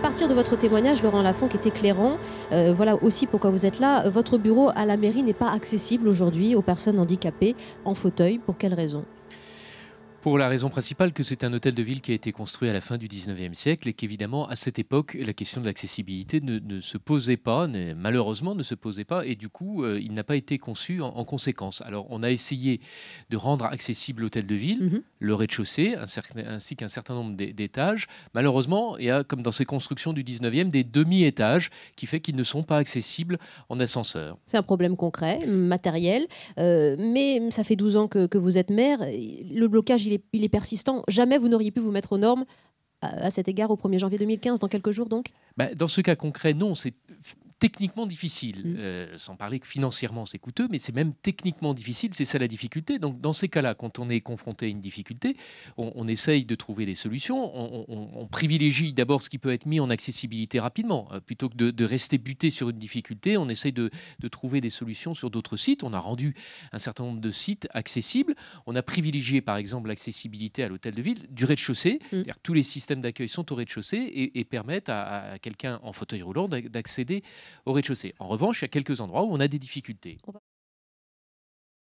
À partir de votre témoignage, Laurent Lafont, qui est éclairant, euh, voilà aussi pourquoi vous êtes là. Votre bureau à la mairie n'est pas accessible aujourd'hui aux personnes handicapées en fauteuil. Pour quelles raisons pour la raison principale que c'est un hôtel de ville qui a été construit à la fin du 19e siècle et qu'évidemment, à cette époque, la question de l'accessibilité ne, se posait pas, malheureusement ne se posait pas, et du coup, euh, il n'a pas été conçu en, conséquence. Alors, on a essayé de rendre accessible l'hôtel de ville, mhm. le rez-de-chaussée, ainsi qu'un certain nombre d'étages. Malheureusement, il y a, comme dans ces constructions du 19e, des demi-étages qui fait qu'ils ne sont pas accessibles en ascenseur. C'est un problème concret, matériel, euh, mais ça fait 12 ans que, que vous êtes maire. Le blocage, il est, persistant. Jamais vous n'auriez pu vous mettre aux normes à cet égard au 1er janvier 2015, dans quelques jours donc bah, Dans ce cas concret, non. C'est techniquement difficile, mm. euh, sans parler que financièrement c'est coûteux, mais c'est même techniquement difficile, c'est ça la difficulté. Donc dans ces cas-là, quand on est confronté à une difficulté, on, essaye de trouver des solutions, on, privilégie d'abord ce qui peut être mis en accessibilité rapidement, euh, plutôt que de, rester buté sur une difficulté, on essaye de, trouver des solutions sur d'autres sites, on a rendu un certain nombre de sites accessibles, on a privilégié par exemple l'accessibilité à l'hôtel de ville du rez-de-chaussée, mm. tous les systèmes d'accueil sont au rez-de-chaussée et, permettent à, à quelqu'un en fauteuil roulant d'accéder au rez-de-chaussée. En revanche, il y a quelques endroits où on a des difficultés.